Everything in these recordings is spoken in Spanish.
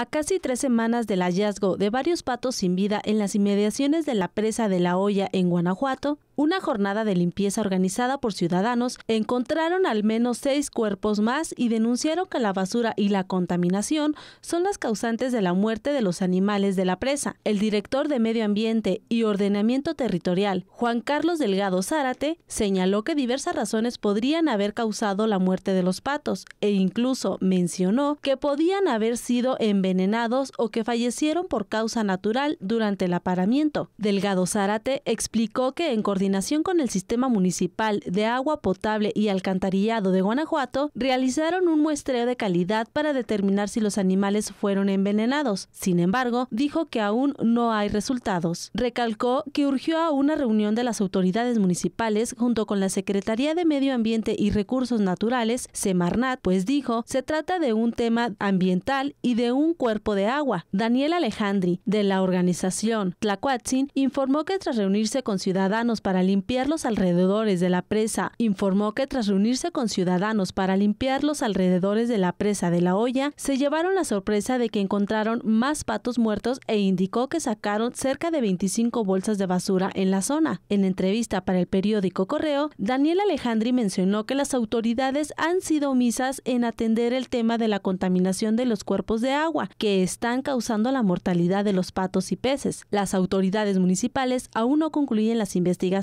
A casi tres semanas del hallazgo de varios patos sin vida en las inmediaciones de la presa de la olla en Guanajuato, una jornada de limpieza organizada por ciudadanos, encontraron al menos seis cuerpos más y denunciaron que la basura y la contaminación son las causantes de la muerte de los animales de la presa. El director de Medio Ambiente y Ordenamiento Territorial, Juan Carlos Delgado Zárate, señaló que diversas razones podrían haber causado la muerte de los patos e incluso mencionó que podían haber sido envenenados o que fallecieron por causa natural durante el aparamiento. Delgado Zárate explicó que en coordinación nación con el Sistema Municipal de Agua Potable y Alcantarillado de Guanajuato, realizaron un muestreo de calidad para determinar si los animales fueron envenenados. Sin embargo, dijo que aún no hay resultados. Recalcó que urgió a una reunión de las autoridades municipales junto con la Secretaría de Medio Ambiente y Recursos Naturales, Semarnat, pues dijo, se trata de un tema ambiental y de un cuerpo de agua. Daniel Alejandri, de la organización Tlacuatzin, informó que tras reunirse con ciudadanos para para limpiar los alrededores de la presa. Informó que tras reunirse con ciudadanos para limpiar los alrededores de la presa de la olla, se llevaron la sorpresa de que encontraron más patos muertos e indicó que sacaron cerca de 25 bolsas de basura en la zona. En entrevista para el periódico Correo, Daniel Alejandri mencionó que las autoridades han sido omisas en atender el tema de la contaminación de los cuerpos de agua, que están causando la mortalidad de los patos y peces. Las autoridades municipales aún no concluyen las investigaciones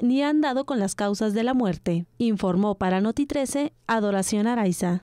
ni han dado con las causas de la muerte, informó para Noti 13 Adoración Araiza.